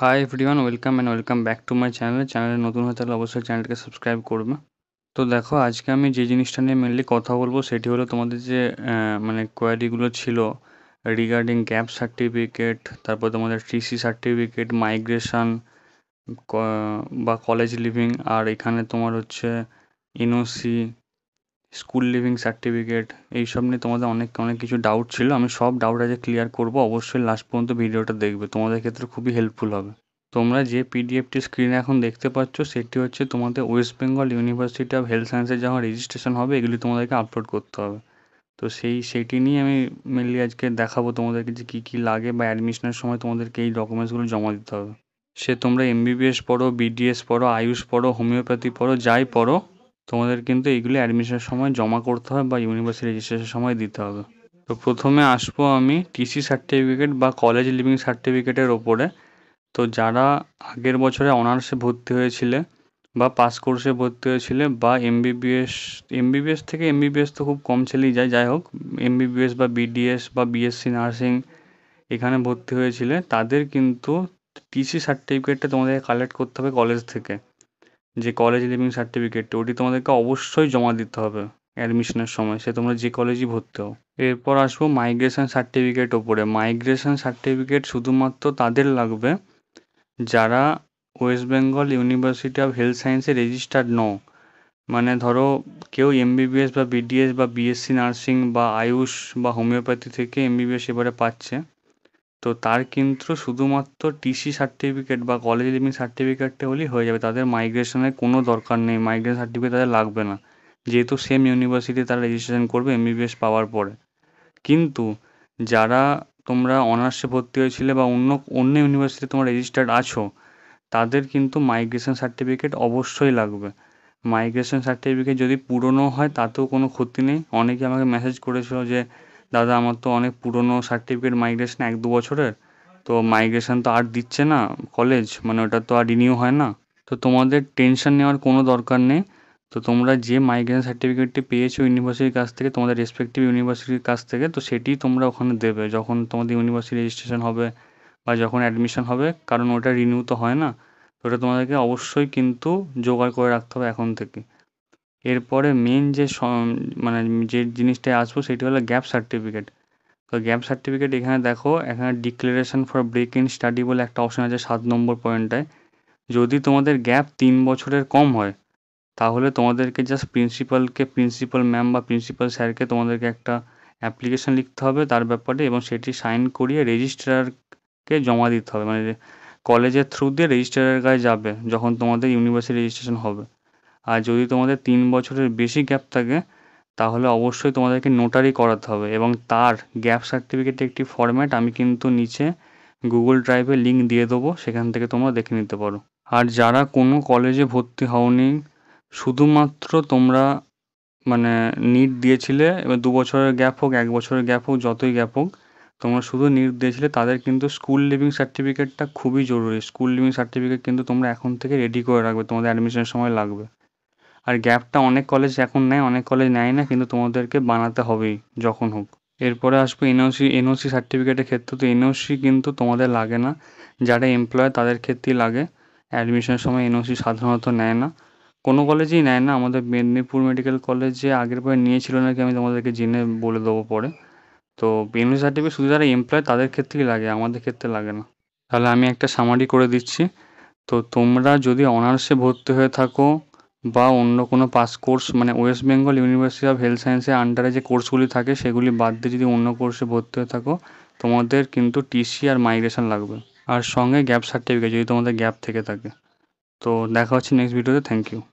high everyone welcome and welcome back to my channel চ্যানেলে নতুন হয়ে থাকলে অবশ্যই চ্যানেলকে সাবস্ক্রাইব করবে তো দেখো আজকে আমি যে জিনিসটা নিয়ে মেনলি কথা বলবো সেটি হলো তোমাদের যে মানে কোয়ারিগুলো ছিল রিগার্ডিং গ্যাপ সার্টিফিকেট তারপর তোমাদের টিসি সার্টিফিকেট মাইগ্রেশন বা কলেজ লিভিং আর এখানে তোমার হচ্ছে এনওসি স্কুল লিভিং সার্টিফিকেট এইসব নিয়ে তোমাদের অনেক অনেক কিছু ডাউট ছিল আমি সব ডাউট আজকে ক্লিয়ার করবো অবশ্যই লাস্ট পর্যন্ত ভিডিওটা দেখবে তোমাদের ক্ষেত্রে খুবই হেল্পফুল হবে তোমরা যে পিডিএফটি স্ক্রিনে এখন দেখতে পাচ্ছ সেটি হচ্ছে তোমাদের West Bengal university of health সায়েন্সের যখন রেজিস্ট্রেশন হবে এগুলি তোমাদেরকে আপলোড করতে হবে তো সেই সেটি নিয়ে আমি মেনলি আজকে দেখাবো তোমাদেরকে যে কী কী লাগে বা অ্যাডমিশনের সময় তোমাদেরকে এই ডকুমেন্টসগুলো জমা দিতে হবে সে তোমরা এমবিবিএস পড়ো বিডিএস পড়ো আয়ুষ পড়ো হোমিওপ্যাথি পড়ো যাই পড়ো তোমাদের কিন্তু এইগুলি অ্যাডমিশনের সময় জমা করতে হবে বা ইউনিভার্সিটি রেজিস্ট্রেশনের সময় দিতে হবে তো প্রথমে আসবো আমি টিসি সার্টিফিকেট বা কলেজ লিভিং সার্টিফিকেটের ওপরে তো যারা আগের বছরে অনার্সে ভর্তি হয়েছিলে বা পাস কোর্সে ভর্তি হয়েছিলে বা এমবিবিএস এমবিবিএস থেকে এমবিবিএস তো খুব কম ছেলেই যায় যাই হোক এমবিবিএস বা বিডিএস বা বিএসসি নার্সিং এখানে ভর্তি হয়েছিলে তাদের কিন্তু টিসি সার্টিফিকেটটা তোমাদেরকে কালেক্ট করতে হবে কলেজ থেকে যে কলেজ লিভিং সার্টিফিকেট ওটি তোমাদেরকে অবশ্যই জমা দিতে হবে অ্যাডমিশনের সময় সে তোমরা যে কলেজই ভর্তি হও এরপর আসবো মাইগ্রেশন সার্টিফিকেট ওপরে মাইগ্রেশন সার্টিফিকেট শুধুমাত্র তাদের লাগবে যারা West Bengal university of health সায়েন্সে রেজিস্টার্ড নও মানে ধরো কেউ এমবিবিএস বা বিডিএস বা বিএসসি নার্সিং বা আয়ুষ বা হোমিওপ্যাথি থেকে এমবিবিএস এবারে পাচ্ছে তো তার কিন্তু শুধুমাত্র টিসি সার্টিফিকেট বা কলেজ লিভিং সার্টিফিকেটটা হলেই হয়ে যাবে তাদের মাইগ্রেশনের কোনো দরকার নেই মাইগ্রেশন সার্টিফিকেট তাদের লাগবে না যেহেতু সেম ইউনিভার্সিটি তারা রেজিস্ট্রেশন করবে এমবিবিএস পাওয়ার পরে কিন্তু যারা তোমরা অনার্সে ভর্তি হয়েছিলে বা অন্য অন্য ইউনিভার্সিটিতে তোমরা রেজিস্টার্ড আছো তাদের কিন্তু মাইগ্রেশন সার্টিফিকেট অবশ্যই লাগবে মাইগ্রেশন সার্টিফিকেট যদি পুরনো হয় তাতেও কোনো ক্ষতি নেই অনেকে আমাকে মেসেজ করেছিল যে দাদা আমার তো অনেক পুরনো সার্টিফিকেট মাইগ্রেশন এক দু বছরের তো মাইগ্রেশন তো আর দিচ্ছে না কলেজ মানে ওটা তো আর রিনিউ হয় না তো তোমাদের টেনশন নেওয়ার কোনো দরকার নেই তো তোমরা যে মাইগ্রেশন সার্টিফিকেটটি পেয়েছো ইউনিভার্সিটির কাছ থেকে তোমাদের রেসপেক্টিভ ইউনিভার্সিটির কাছ থেকে তো সেটি তোমরা ওখানে দেবে যখন তোমাদের ইউনিভার্সিটি রেজিস্ট্রেশন হবে বা যখন অ্যাডমিশন হবে কারণ ওটা রিনিউ তো হয় না ওটা তোমাদেরকে অবশ্যই কিন্তু জোগাড় করে রাখতে হবে এখন থেকে এরপরে মেন যে মানে যে জিনিসটায় আসবো সেটি হলো গ্যাপ সার্টিফিকেট তো গ্যাপ সার্টিফিকেট এখানে দেখো এখানে declaration for break in study বলে একটা অপশন আছে সাত নম্বর পয়েন্টটায় যদি তোমাদের গ্যাপ তিন বছরের কম হয় তাহলে তোমাদেরকে জাস্ট প্রিন্সিপালকে প্রিন্সিপাল ম্যাম বা প্রিন্সিপাল স্যারকে তোমাদেরকে একটা অ্যাপ্লিকেশন লিখতে হবে তার ব্যাপারে এবং সেটি সাইন করিয়ে রেজিস্ট্রারকে জমা দিতে হবে মানে কলেজের থ্রু দিয়ে রেজিস্ট্রারের গায়ে যাবে যখন তোমাদের ইউনিভার্সিটি রেজিস্ট্রেশন হবে আর যদি তোমাদের তিন বছরের বেশি গ্যাপ থাকে তাহলে অবশ্যই তোমাদেরকে নোটারি করাতে হবে এবং তার গ্যাপ সার্টিফিকেট একটি ফরম্যাট আমি কিন্তু নিচে গুগল ড্রাইভে লিঙ্ক দিয়ে দেবো সেখান থেকে তোমরা দেখে নিতে পারো আর যারা কোনো কলেজে ভর্তি হওনি শুধুমাত্র তোমরা মানে নিট দিয়েছিলে এবার দু বছরের গ্যাপ হোক এক বছরের গ্যাপ হোক যতই গ্যাপ হোক তোমরা শুধু নিট দিয়েছিলে তাদের কিন্তু স্কুল লিভিং সার্টিফিকেটটা খুবই জরুরি স্কুল লিভিং সার্টিফিকেট কিন্তু তোমরা এখন থেকে রেডি করে রাখবে তোমাদের অ্যাডমিশনের সময় লাগবে আর গ্যাপটা অনেক কলেজ এখন নেয় অনেক কলেজ নেয় না কিন্তু তোমাদেরকে বানাতে হবেই যখন হোক এরপরে আসবো এনওসি এনওসি সার্টিফিকেটের ক্ষেত্রে তো এনওসি কিন্তু তোমাদের লাগে না যারা এমপ্লয় তাদের ক্ষেত্রেই লাগে অ্যাডমিশনের সময় এনওসি সাধারণত নেয় না কোনো কলেজেই নেয় না আমাদের মেদিনীপুর মেডিকেল কলেজে আগের পরে নিয়েছিল নাকি আমি তোমাদেরকে জেনে বলে দেবো পরে তো এনওসি সার্টিফিকেট শুধু যারা এমপ্লয় তাদের ক্ষেত্রেই লাগে আমাদের ক্ষেত্রে লাগে না তাহলে আমি একটা সামারি করে দিচ্ছি তো তোমরা যদি অনার্সে ভর্তি হয়ে থাকো বা অন্য কোনো পাস কোর্স মানে West Bengal university of health সায়েন্সের আন্ডারে যে কোর্সগুলি থাকে সেগুলি বাদ দিয়ে যদি অন্য কোর্সে ভর্তি হয়ে থাকো তোমাদের কিন্তু টিসি আর মাইগ্রেশন লাগবে আর সঙ্গে গ্যাপ সার্টিফিকেট যদি তোমাদের গ্যাপ থেকে থাকে তো দেখা হচ্ছে নেক্সট ভিডিওতে থ্যাংক ইউ